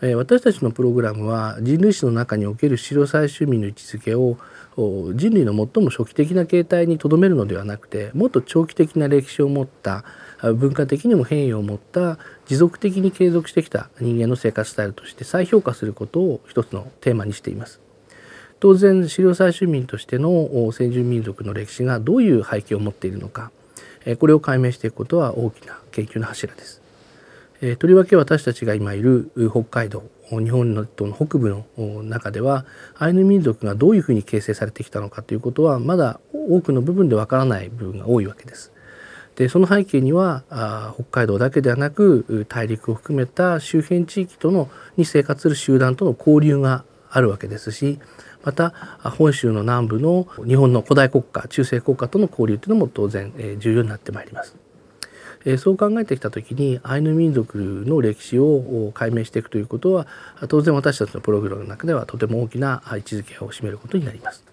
え私たちのプログラムは人類史の中における白最終民の位置づけを人類の最も初期的な形態にとどめるのではなくてもっと長期的な歴史を持った文化的にも変異を持った持続的に継続してきた人間の生活スタイルとして再評価することを一つのテーマにしています。当然狩猟採集民としての先住民族の歴史がどういう背景を持っているのかこれを解明していくことは大きな研究の柱です。えとりわけ私たちが今いる北海道日本の北部の中ではアイヌ民族がどういうふうに形成されてきたのかということはまだ多くの部分でわからない部分が多いわけです。でその背景にはあ北海道だけではなく大陸を含めた周辺地域とのに生活する集団との交流があるわけですしまた本州の南部の日本の古代国家中世国家との交流というのも当然、え重要になってまいります。えそう考えてきた時にアイヌ民族の歴史を解明していくということは当然私たちのプログラムの中ではとても大きな位置づけを占めることになります。